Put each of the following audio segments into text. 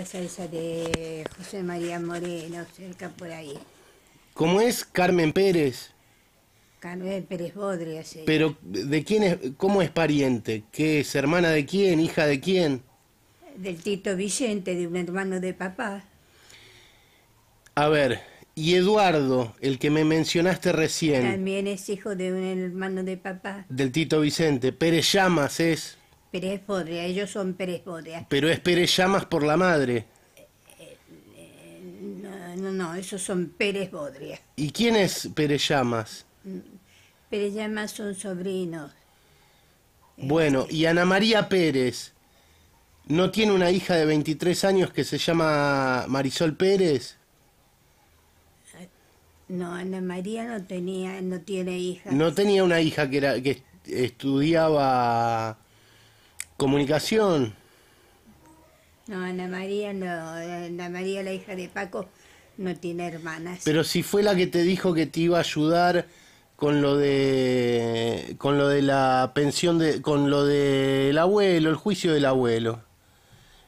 Esa de José María Moreno, cerca por ahí. ¿Cómo es Carmen Pérez? Carmen Pérez Bodria, sí. Pero, ¿de quién es, cómo es pariente? ¿Qué es hermana de quién, hija de quién? Del Tito Vicente, de un hermano de papá. A ver, y Eduardo, el que me mencionaste recién. También es hijo de un hermano de papá. Del Tito Vicente. Pérez Llamas es. Pérez Bodria, ellos son Pérez Bodria. Pero es Pérez Llamas por la madre. no, no, esos son Pérez Bodria. ¿Y quién es Pérez Llamas? Pérez Llamas son sobrinos. Bueno, eh, y Ana María Pérez, ¿no tiene una hija de 23 años que se llama Marisol Pérez? No, Ana María no tenía, no tiene hija. No tenía una hija que era que estudiaba comunicación. No, Ana María no, Ana María la hija de Paco no tiene hermanas. Pero si fue la que te dijo que te iba a ayudar con lo de con lo de la pensión de con lo del abuelo, el juicio del abuelo.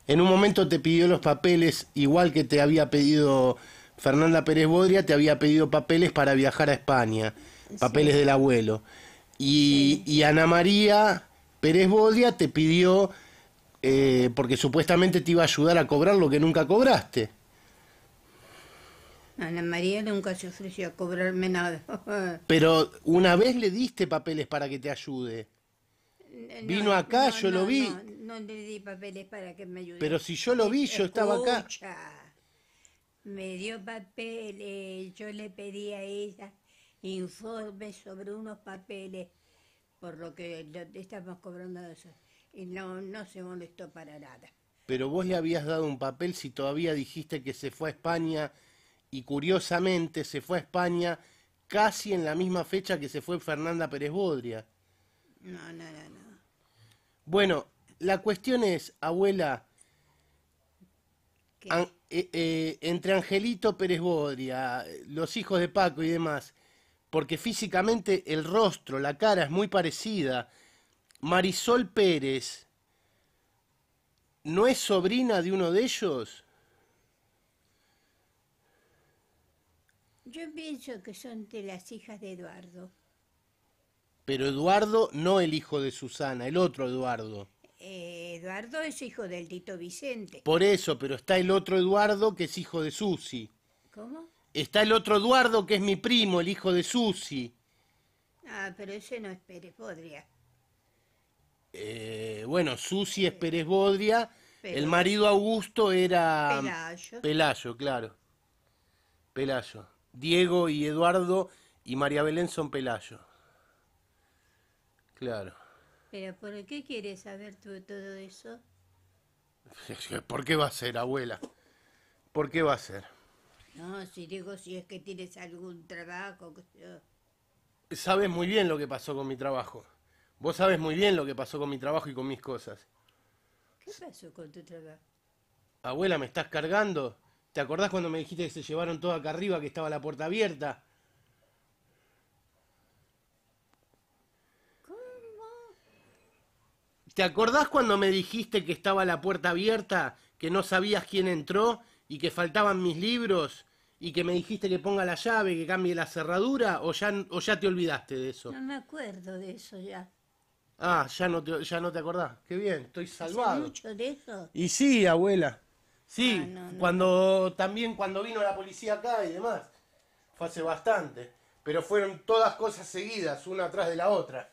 En un momento te pidió los papeles igual que te había pedido Fernanda Pérez Bodria, te había pedido papeles para viajar a España, papeles del abuelo. y Ana María Pérez Bodia te pidió, eh, porque supuestamente te iba a ayudar a cobrar lo que nunca cobraste. Ana María nunca se ofreció a cobrarme nada. Pero una vez le diste papeles para que te ayude. Vino acá, yo lo vi. No, le di papeles para que me ayude. Pero si yo lo vi, yo estaba acá. Me dio papeles, yo le pedí a ella informes sobre unos papeles por lo que estamos cobrando eso. Y no, no se molestó para nada. Pero vos le habías dado un papel si todavía dijiste que se fue a España y curiosamente se fue a España casi en la misma fecha que se fue Fernanda Pérez Bodria. No, no, no, no. Bueno, la cuestión es, abuela, eh, eh, entre Angelito Pérez Bodria, los hijos de Paco y demás, porque físicamente el rostro, la cara es muy parecida. Marisol Pérez, ¿no es sobrina de uno de ellos? Yo pienso que son de las hijas de Eduardo. Pero Eduardo no el hijo de Susana, el otro Eduardo. Eh, Eduardo es hijo del Tito Vicente. Por eso, pero está el otro Eduardo que es hijo de Susi. ¿Cómo? Está el otro Eduardo, que es mi primo, el hijo de Susi. Ah, pero ese no es Pérez Bodria. Eh, bueno, Susi es Pérez Bodria. El marido Augusto era... Pelayo. Pelayo, claro. Pelayo. Diego y Eduardo y María Belén son Pelayo. Claro. ¿Pero por qué quieres saber tú todo eso? ¿Por qué va a ser, abuela? ¿Por qué va a ser? No, si digo si es que tienes algún trabajo. Sabes muy bien lo que pasó con mi trabajo. Vos sabes muy bien lo que pasó con mi trabajo y con mis cosas. ¿Qué pasó con tu trabajo? Abuela, ¿me estás cargando? ¿Te acordás cuando me dijiste que se llevaron todo acá arriba, que estaba la puerta abierta? ¿Cómo? ¿Te acordás cuando me dijiste que estaba la puerta abierta, que no sabías quién entró y que faltaban mis libros y que me dijiste que ponga la llave, que cambie la cerradura o ya, o ya te olvidaste de eso? No me acuerdo de eso ya. Ah, ya no te, ya no te acordás. Qué bien, estoy salvado. mucho de eso? Y sí, abuela. Sí, ah, cuando también cuando vino la policía acá y demás. Fue hace bastante, pero fueron todas cosas seguidas, una atrás de la otra.